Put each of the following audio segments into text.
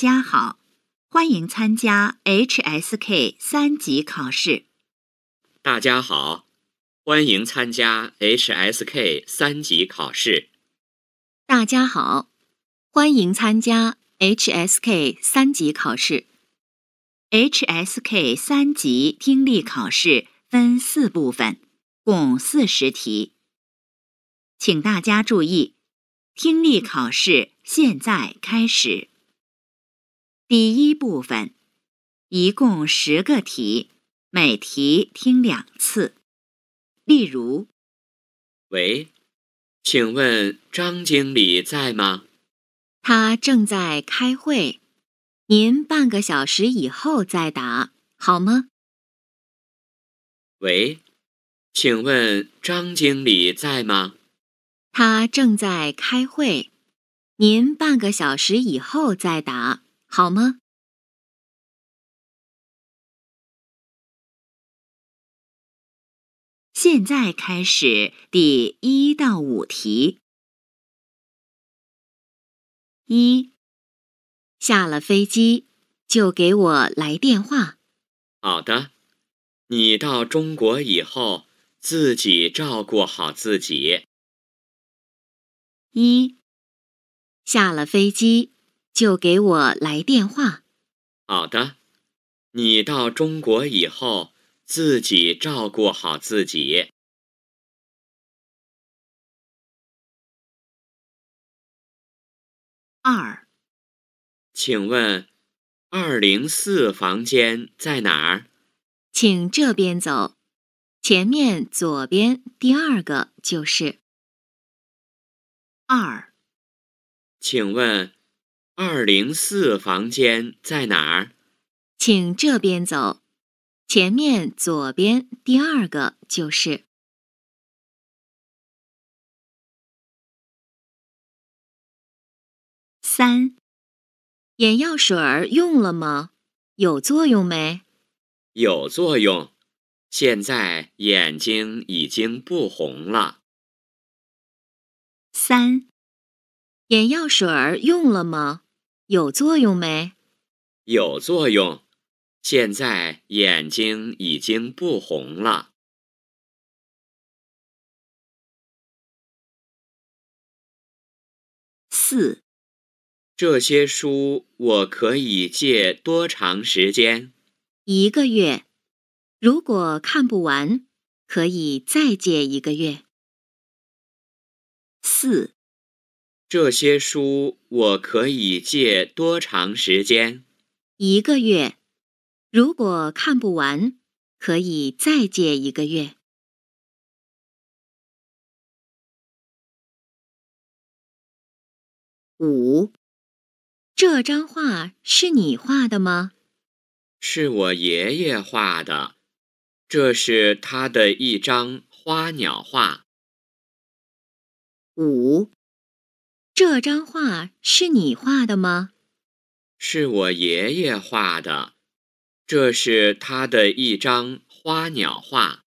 大家好，欢迎参加 HSK 三级考试。大家好，欢迎参加 HSK 三级考试。大家好，欢迎参加 HSK 三级考试。HSK 三级听力考试分四部分，共四十题，请大家注意，听力考试现在开始。第一部分，一共十个题，每题听两次。例如，喂，请问张经理在吗？他正在开会，您半个小时以后再打好吗？喂，请问张经理在吗？他正在开会，您半个小时以后再打。好吗？现在开始第一到五题。一下了飞机就给我来电话。好的，你到中国以后自己照顾好自己。一下了飞机。就给我来电话。好的，你到中国以后自己照顾好自己。二，请问二零四房间在哪儿？请这边走，前面左边第二个就是。二，请问。二零四房间在哪儿？请这边走，前面左边第二个就是三。眼药水儿用了吗？有作用没？有作用，现在眼睛已经不红了。三，眼药水儿用了吗？有作用没？有作用，现在眼睛已经不红了。四，这些书我可以借多长时间？一个月，如果看不完，可以再借一个月。四。这些书我可以借多长时间？一个月。如果看不完，可以再借一个月。五，这张画是你画的吗？是我爷爷画的，这是他的一张花鸟画。五。这张画是你画的吗？是我爷爷画的，这是他的一张花鸟画。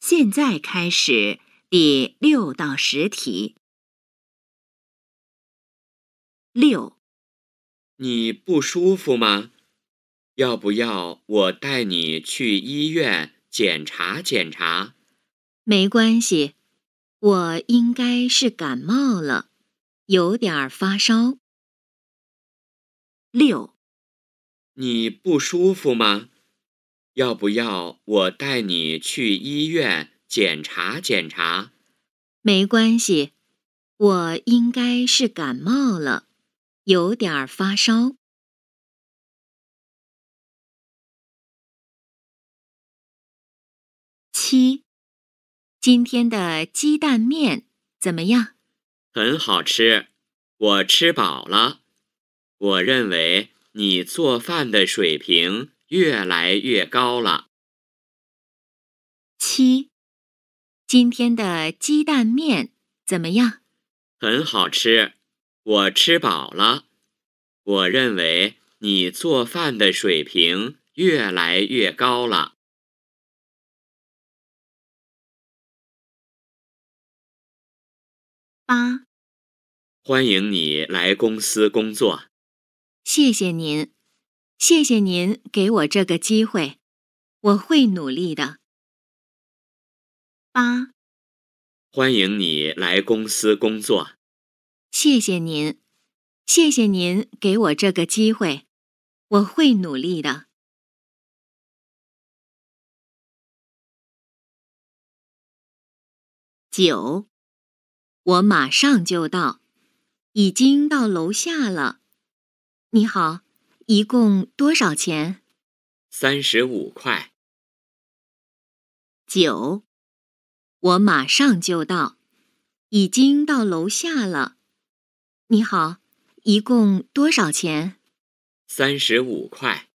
现在开始第六到十题。六，你不舒服吗？要不要我带你去医院？检查检查，没关系，我应该是感冒了，有点发烧。六，你不舒服吗？要不要我带你去医院检查检查？没关系，我应该是感冒了，有点发烧。七，今天的鸡蛋面怎么样？很好吃，我吃饱了。我认为你做饭的水平越来越高了。七，今天的鸡蛋面怎么样？很好吃，我吃饱了。我认为你做饭的水平越来越高了。八，欢迎你来公司工作。谢谢您，谢谢您给我这个机会，我会努力的。八，欢迎你来公司工作。谢谢您，谢谢您给我这个机会，我会努力的。九。我马上就到，已经到楼下了。你好，一共多少钱？三十五块。九，我马上就到，已经到楼下了。你好，一共多少钱？三十五块。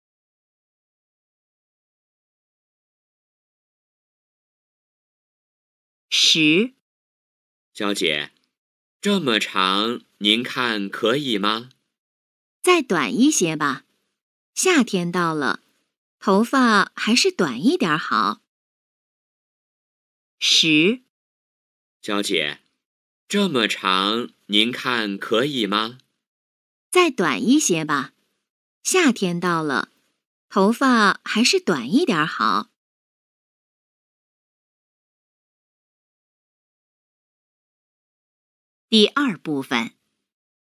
十。小姐，这么长，您看可以吗？再短一些吧，夏天到了，头发还是短一点好。十，小姐，这么长，您看可以吗？再短一些吧，夏天到了，头发还是短一点好。第二部分，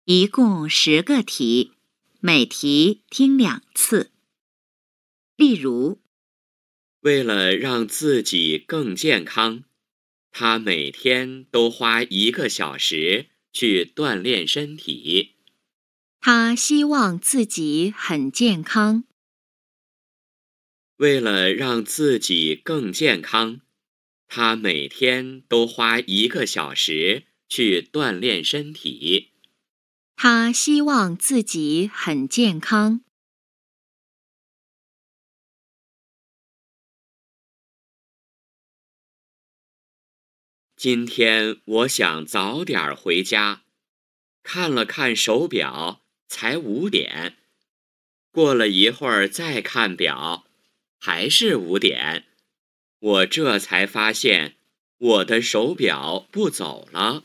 一共十个题，每题听两次。例如，为了让自己更健康，他每天都花一个小时去锻炼身体。他希望自己很健康。为了让自己更健康，他每天都花一个小时。去锻炼身体。他希望自己很健康。今天我想早点回家，看了看手表，才五点。过了一会儿再看表，还是五点。我这才发现我的手表不走了。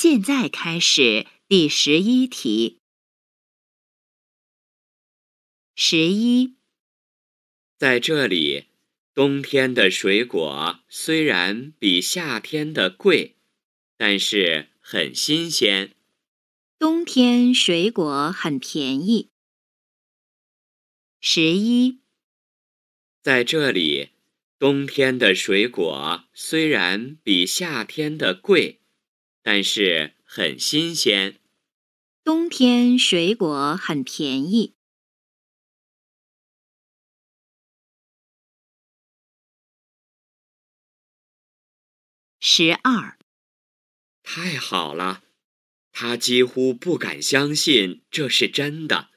现在开始第十一题。十一，在这里，冬天的水果虽然比夏天的贵，但是很新鲜。冬天水果很便宜。十一，在这里，冬天的水果虽然比夏天的贵。但是很新鲜，冬天水果很便宜。十二，太好了，他几乎不敢相信这是真的。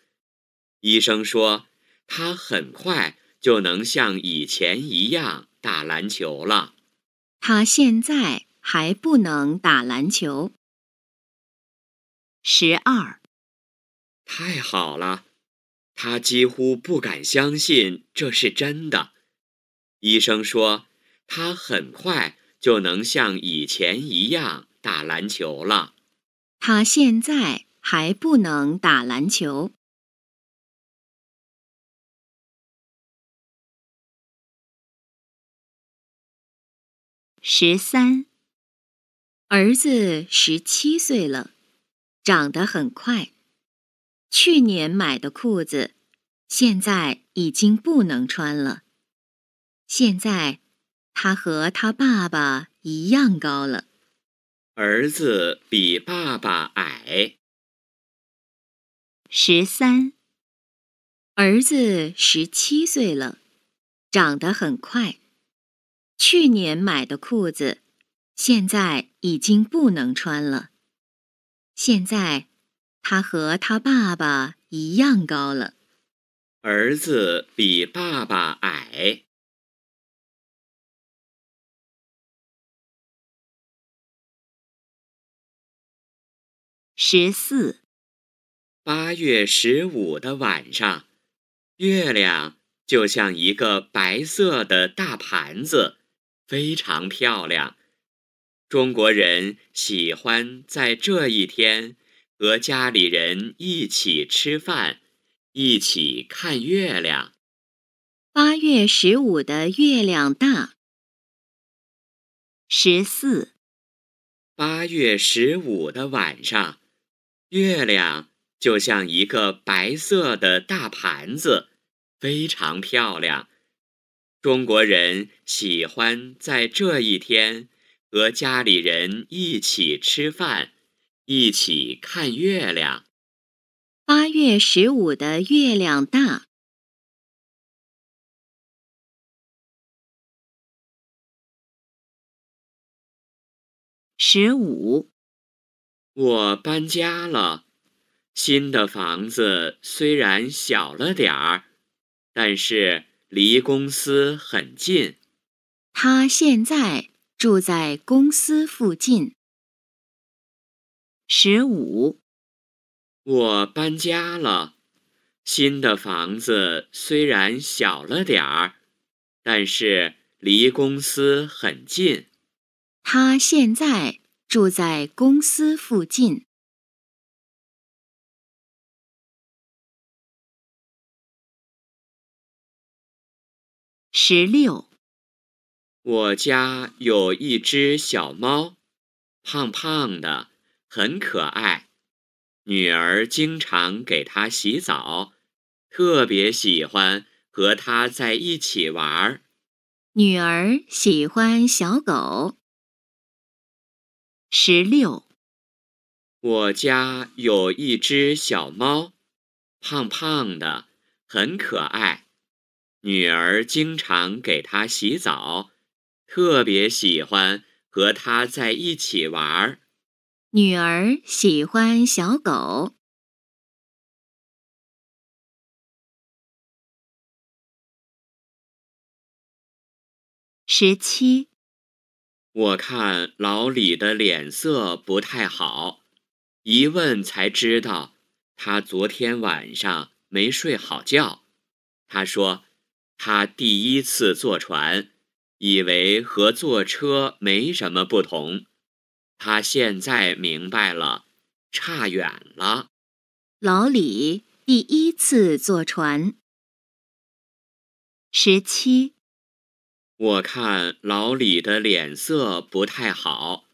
医生说他很快就能像以前一样打篮球了。他现在。还不能打篮球。十二，太好了，他几乎不敢相信这是真的。医生说他很快就能像以前一样打篮球了。他现在还不能打篮球。十三。儿子十七岁了，长得很快。去年买的裤子，现在已经不能穿了。现在，他和他爸爸一样高了。儿子比爸爸矮。十三。儿子十七岁了，长得很快。去年买的裤子。现在已经不能穿了。现在他和他爸爸一样高了。儿子比爸爸矮。十四。八月十五的晚上，月亮就像一个白色的大盘子，非常漂亮。中国人喜欢在这一天和家里人一起吃饭，一起看月亮。八月十五的月亮大，十四。八月十五的晚上，月亮就像一个白色的大盘子，非常漂亮。中国人喜欢在这一天。和家里人一起吃饭，一起看月亮。八月十五的月亮大。十五，我搬家了。新的房子虽然小了点儿，但是离公司很近。他现在。住在公司附近。十五，我搬家了。新的房子虽然小了点儿，但是离公司很近。他现在住在公司附近。十六。我家有一只小猫，胖胖的，很可爱。女儿经常给它洗澡，特别喜欢和它在一起玩儿。女儿喜欢小狗。十六。我家有一只小猫，胖胖的，很可爱。女儿经常给它洗澡。特别喜欢和他在一起玩儿。女儿喜欢小狗。十七，我看老李的脸色不太好，一问才知道，他昨天晚上没睡好觉。他说，他第一次坐船。以为和坐车没什么不同，他现在明白了，差远了。老李第一次坐船，十七。我看老李的脸色不太好，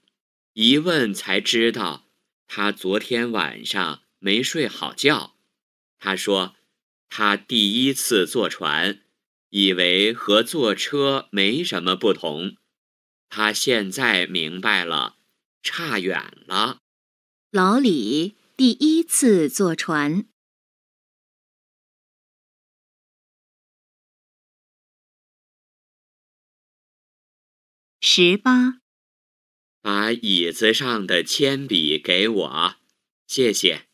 一问才知道，他昨天晚上没睡好觉。他说，他第一次坐船。以为和坐车没什么不同，他现在明白了，差远了。老李第一次坐船，十八。把椅子上的铅笔给我，谢谢。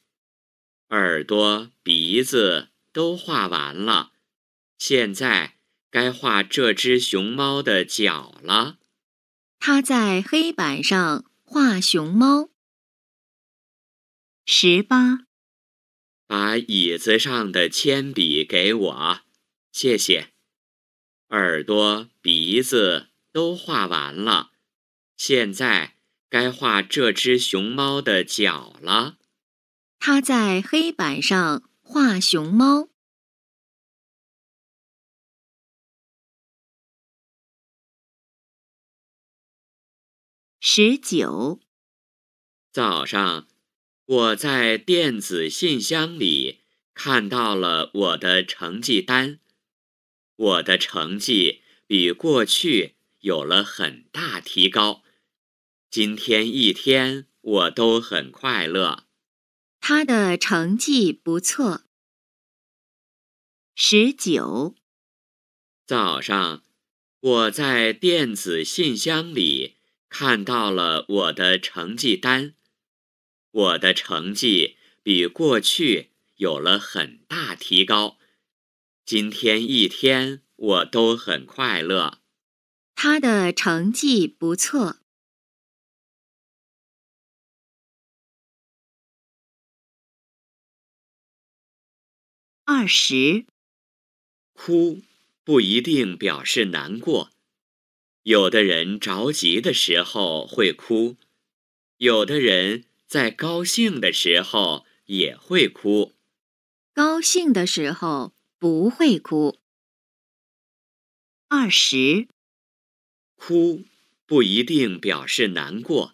耳朵、鼻子都画完了。现在该画这只熊猫的脚了。他在黑板上画熊猫。十八。把椅子上的铅笔给我，谢谢。耳朵、鼻子都画完了，现在该画这只熊猫的脚了。他在黑板上画熊猫。十九，早上，我在电子信箱里看到了我的成绩单，我的成绩比过去有了很大提高。今天一天我都很快乐。他的成绩不错。十九，早上，我在电子信箱里。看到了我的成绩单，我的成绩比过去有了很大提高。今天一天我都很快乐。他的成绩不错，二十。哭不一定表示难过。有的人着急的时候会哭，有的人在高兴的时候也会哭，高兴的时候不会哭。二十，哭不一定表示难过，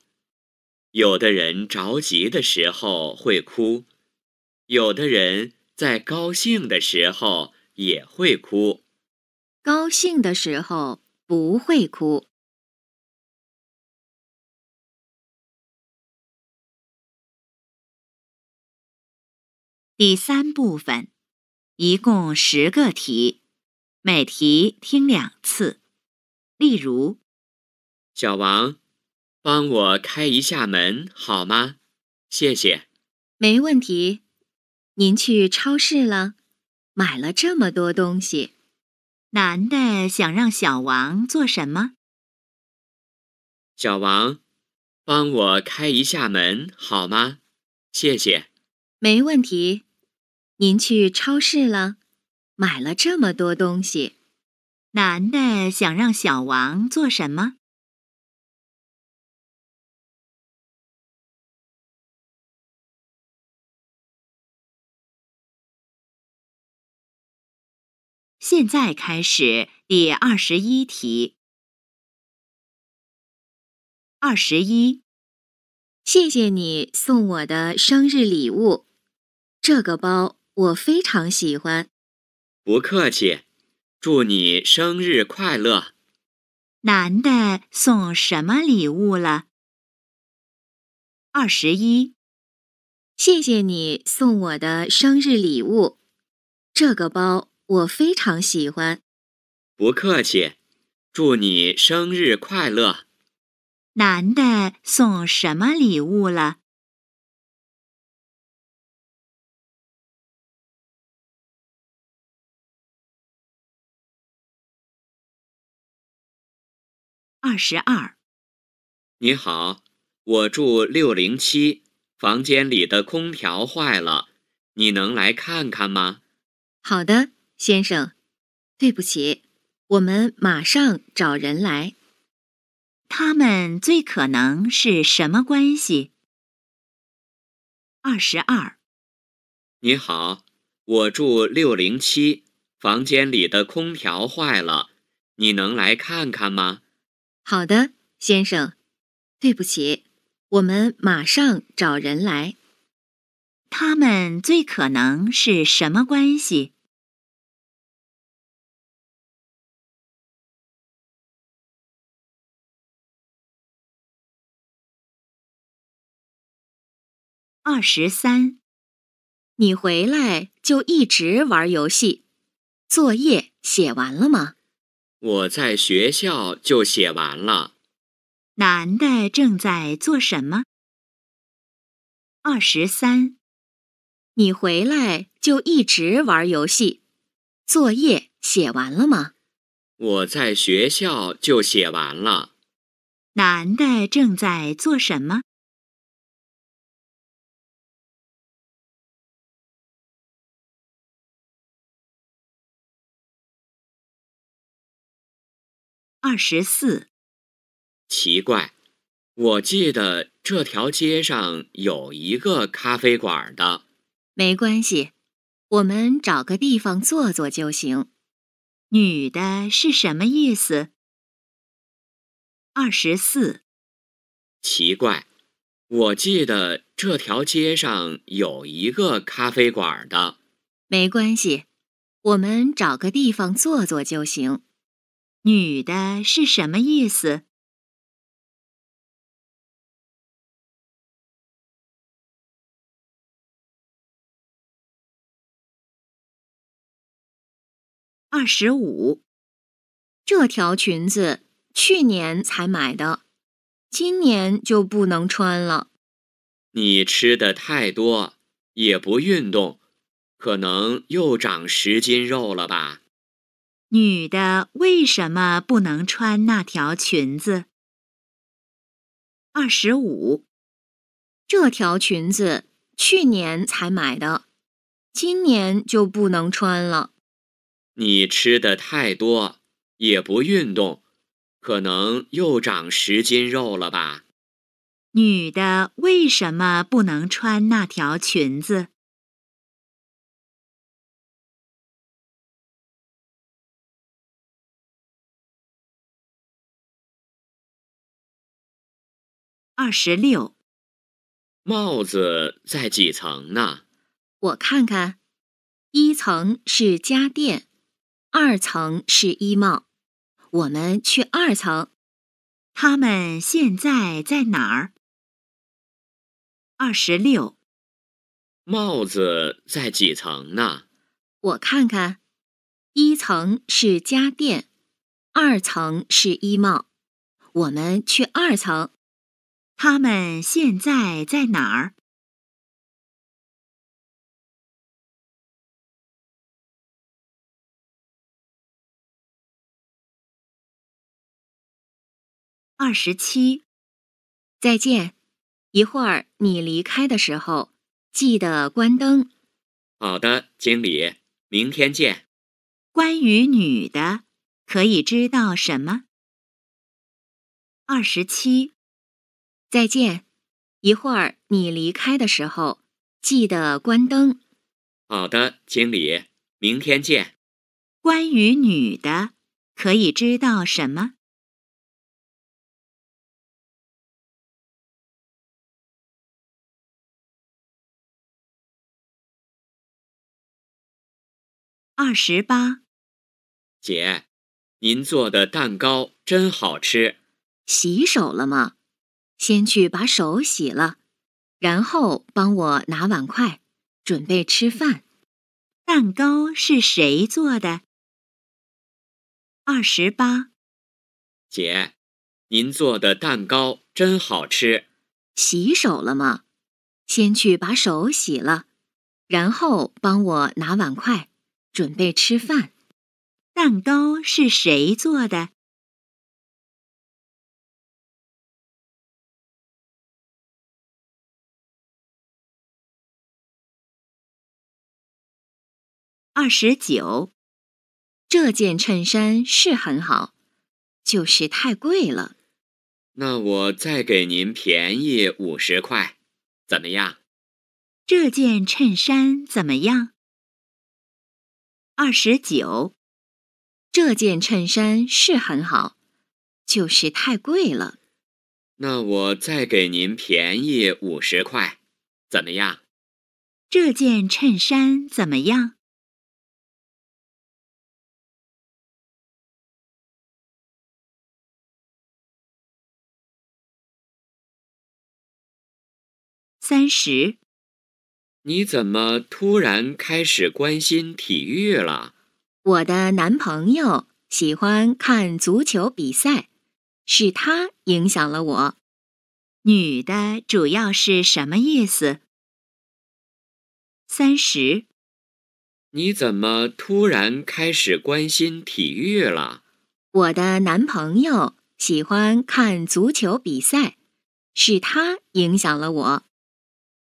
有的人着急的时候会哭，有的人在高兴的时候也会哭，高兴的时候。不会哭。第三部分，一共十个题，每题听两次。例如，小王，帮我开一下门好吗？谢谢。没问题。您去超市了，买了这么多东西。男的想让小王做什么？小王，帮我开一下门好吗？谢谢。没问题。您去超市了，买了这么多东西。男的想让小王做什么？现在开始第二十一题。二十一，谢谢你送我的生日礼物，这个包我非常喜欢。不客气，祝你生日快乐。男的送什么礼物了？二十一，谢谢你送我的生日礼物，这个包。我非常喜欢。不客气，祝你生日快乐！男的送什么礼物了？二十二。你好，我住六零七，房间里的空调坏了，你能来看看吗？好的。先生，对不起，我们马上找人来。他们最可能是什么关系？二十二。你好，我住六零七，房间里的空调坏了，你能来看看吗？好的，先生，对不起，我们马上找人来。他们最可能是什么关系？二十三，你回来就一直玩游戏，作业写完了吗？我在学校就写完了。男的正在做什么？二十三，你回来就一直玩游戏，作业写完了吗？我在学校就写完了。男的正在做什么？二十四，奇怪，我记得这条街上有一个咖啡馆的。没关系，我们找个地方坐坐就行。女的是什么意思？二十四，奇怪，我记得这条街上有一个咖啡馆的。没关系，我们找个地方坐坐就行。女的是什么意思？二十五，这条裙子去年才买的，今年就不能穿了。你吃的太多，也不运动，可能又长十斤肉了吧？女的为什么不能穿那条裙子？二十五，这条裙子去年才买的，今年就不能穿了。你吃的太多，也不运动，可能又长十斤肉了吧？女的为什么不能穿那条裙子？二十六，帽子在几层呢？我看看，一层是家电，二层是衣帽，我们去二层。他们现在在哪儿？二十六，帽子在几层呢？我看看，一层是家电，二层是衣帽，我们去二层。他们现在在哪儿？二十七。再见。一会儿你离开的时候，记得关灯。好的，经理。明天见。关于女的，可以知道什么？二十七。再见，一会儿你离开的时候记得关灯。好的，经理，明天见。关于女的，可以知道什么？二十八，姐，您做的蛋糕真好吃。洗手了吗？先去把手洗了，然后帮我拿碗筷，准备吃饭。蛋糕是谁做的？二十八。姐，您做的蛋糕真好吃。洗手了吗？先去把手洗了，然后帮我拿碗筷，准备吃饭。蛋糕是谁做的？二十九，这件衬衫是很好，就是太贵了。那我再给您便宜五十块，怎么样？这件衬衫怎么样？二十九，这件衬衫是很好，就是太贵了。那我再给您便宜五十块，怎么样？这件衬衫怎么样？三十，你怎么突然开始关心体育了？我的男朋友喜欢看足球比赛，是他影响了我。女的主要是什么意思？三十，你怎么突然开始关心体育了？我的男朋友喜欢看足球比赛，是他影响了我。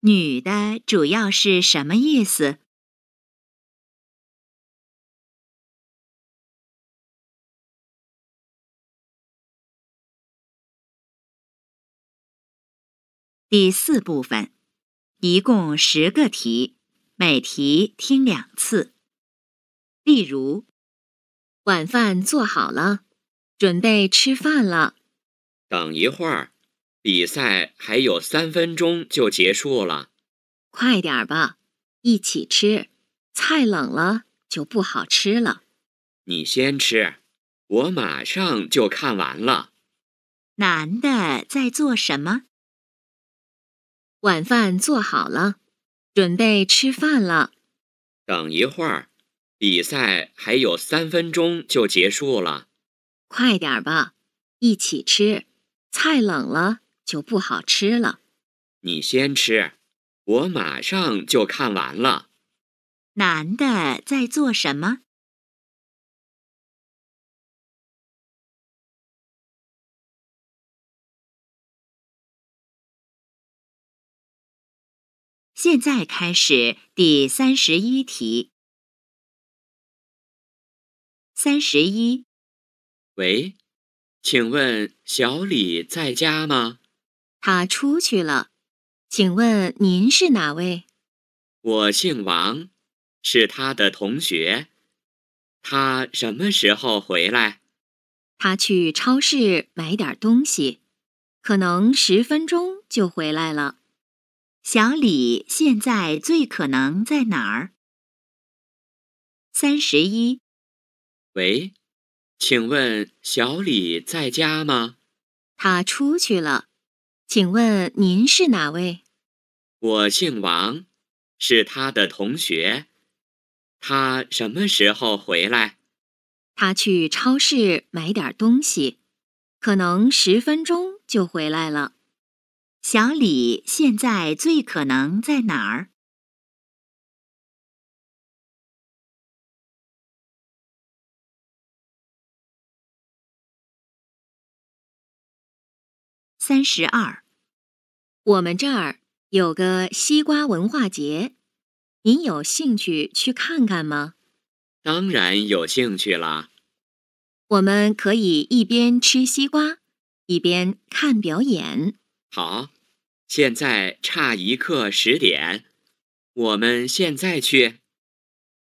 女的主要是什么意思？第四部分，一共十个题，每题听两次。例如，晚饭做好了，准备吃饭了。等一会儿。比赛还有三分钟就结束了，快点儿吧，一起吃，菜冷了就不好吃了。你先吃，我马上就看完了。男的在做什么？晚饭做好了，准备吃饭了。等一会儿，比赛还有三分钟就结束了，快点儿吧，一起吃，菜冷了。就不好吃了。你先吃，我马上就看完了。男的在做什么？现在开始第三十一题。三十一。喂，请问小李在家吗？他出去了，请问您是哪位？我姓王，是他的同学。他什么时候回来？他去超市买点东西，可能十分钟就回来了。小李现在最可能在哪儿？三十一。喂，请问小李在家吗？他出去了。请问您是哪位？我姓王，是他的同学。他什么时候回来？他去超市买点东西，可能十分钟就回来了。小李现在最可能在哪儿？三十二，我们这儿有个西瓜文化节，您有兴趣去看看吗？当然有兴趣啦。我们可以一边吃西瓜，一边看表演。好，现在差一刻十点，我们现在去。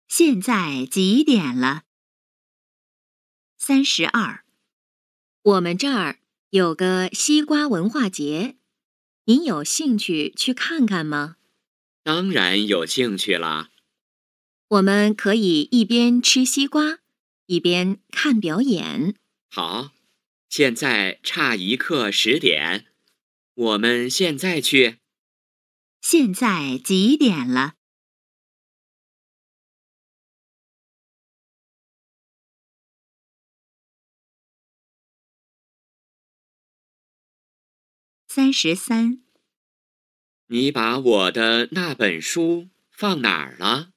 现在几点了？三十二，我们这儿。有个西瓜文化节，您有兴趣去看看吗？当然有兴趣啦！我们可以一边吃西瓜，一边看表演。好，现在差一刻十点，我们现在去。现在几点了？三十三，你把我的那本书放哪儿了？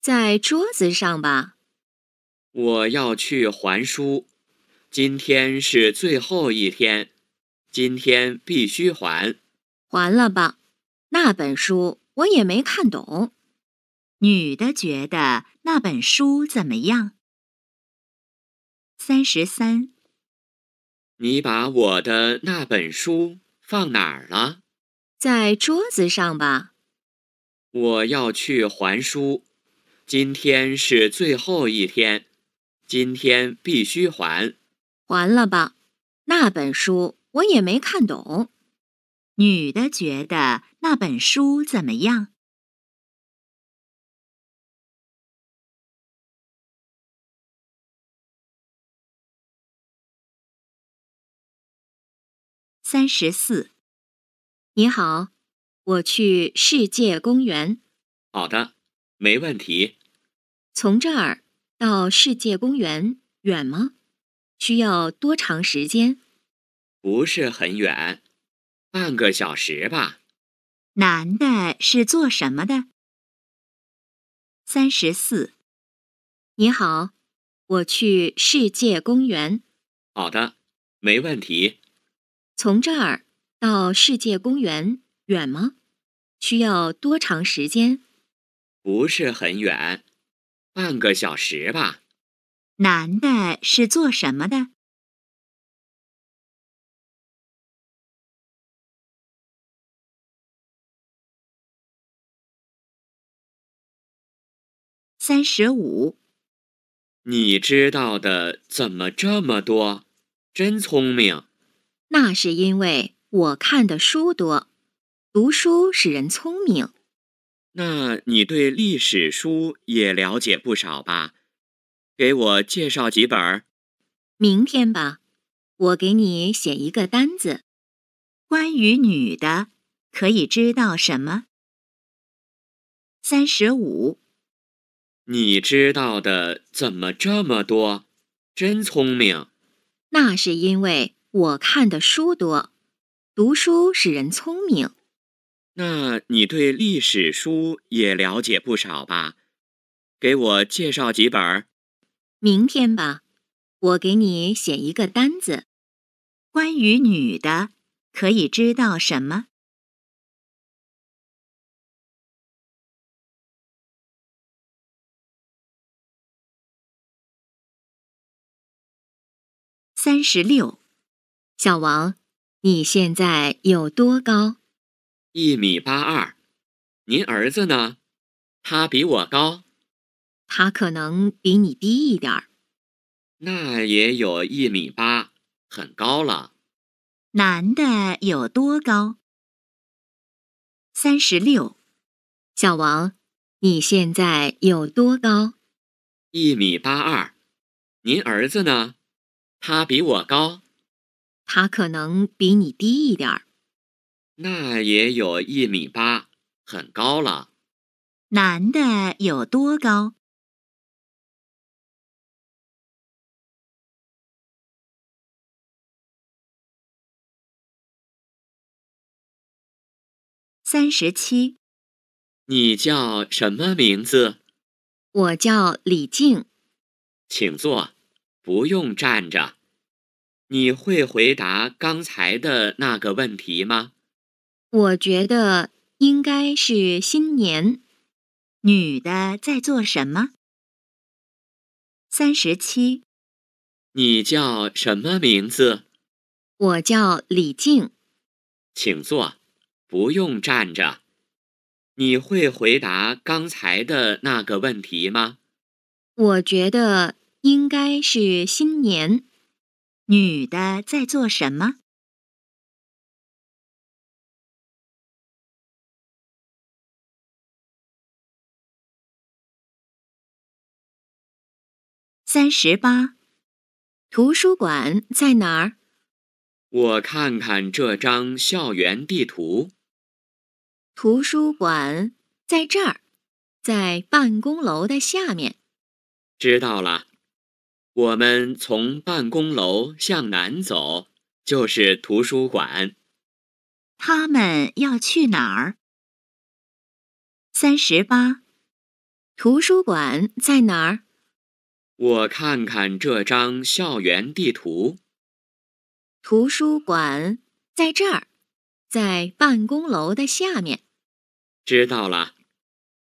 在桌子上吧。我要去还书，今天是最后一天，今天必须还。还了吧？那本书我也没看懂。女的觉得那本书怎么样？三十三，你把我的那本书。放哪儿了？在桌子上吧。我要去还书，今天是最后一天，今天必须还。还了吧？那本书我也没看懂。女的觉得那本书怎么样？三十四，你好，我去世界公园。好的，没问题。从这儿到世界公园远吗？需要多长时间？不是很远，半个小时吧。男的是做什么的？三十四，你好，我去世界公园。好的，没问题。从这儿到世界公园远吗？需要多长时间？不是很远，半个小时吧。男的是做什么的？三十五。你知道的怎么这么多？真聪明。那是因为我看的书多，读书使人聪明。那你对历史书也了解不少吧？给我介绍几本儿。明天吧，我给你写一个单子。关于女的，可以知道什么？三十五。你知道的怎么这么多？真聪明。那是因为。我看的书多，读书使人聪明。那你对历史书也了解不少吧？给我介绍几本。明天吧，我给你写一个单子。关于女的，可以知道什么？三十六。小王，你现在有多高？一米八二。您儿子呢？他比我高。他可能比你低一点儿。那也有一米八，很高了。男的有多高？三十六。小王，你现在有多高？一米八二。您儿子呢？他比我高。他可能比你低一点儿，那也有一米八，很高了。男的有多高？三十七。你叫什么名字？我叫李静。请坐，不用站着。你会回答刚才的那个问题吗？我觉得应该是新年。女的在做什么？三十七。你叫什么名字？我叫李静。请坐，不用站着。你会回答刚才的那个问题吗？我觉得应该是新年。女的在做什么？三十八，图书馆在哪儿？我看看这张校园地图。图书馆在这儿，在办公楼的下面。知道了。我们从办公楼向南走，就是图书馆。他们要去哪儿？三十八，图书馆在哪儿？我看看这张校园地图。图书馆在这儿，在办公楼的下面。知道了，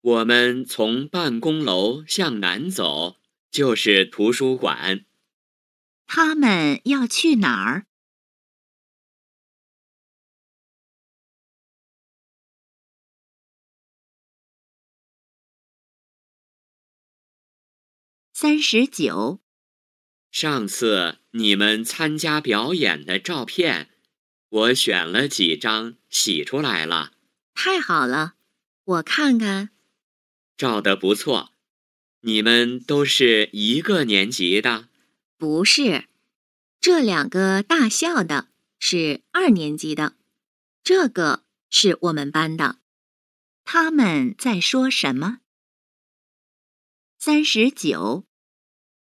我们从办公楼向南走。就是图书馆。他们要去哪儿？三十九。上次你们参加表演的照片，我选了几张洗出来了。太好了，我看看。照的不错。你们都是一个年级的？不是，这两个大笑的是二年级的，这个是我们班的。他们在说什么？三十九。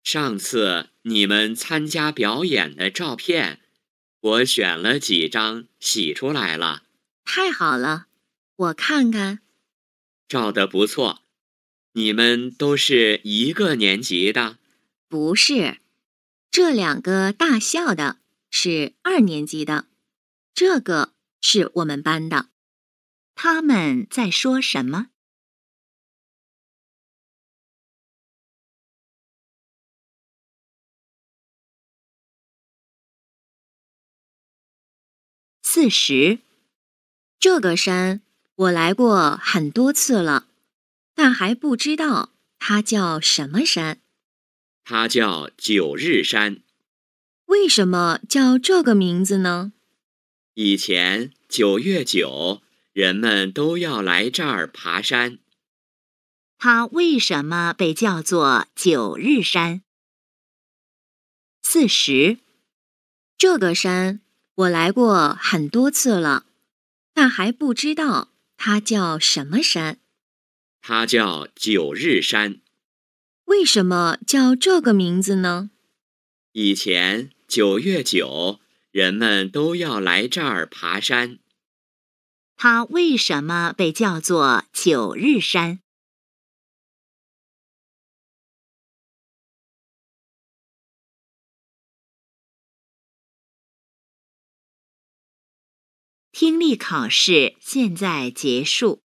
上次你们参加表演的照片，我选了几张洗出来了。太好了，我看看。照的不错。你们都是一个年级的，不是？这两个大笑的是二年级的，这个是我们班的。他们在说什么？四十。这个山我来过很多次了。但还不知道它叫什么山，它叫九日山。为什么叫这个名字呢？以前九月九，人们都要来这儿爬山。它为什么被叫做九日山？四十，这个山我来过很多次了，但还不知道它叫什么山。它叫九日山，为什么叫这个名字呢？以前九月九，人们都要来这儿爬山。它为什么被叫做九日山？听力考试现在结束。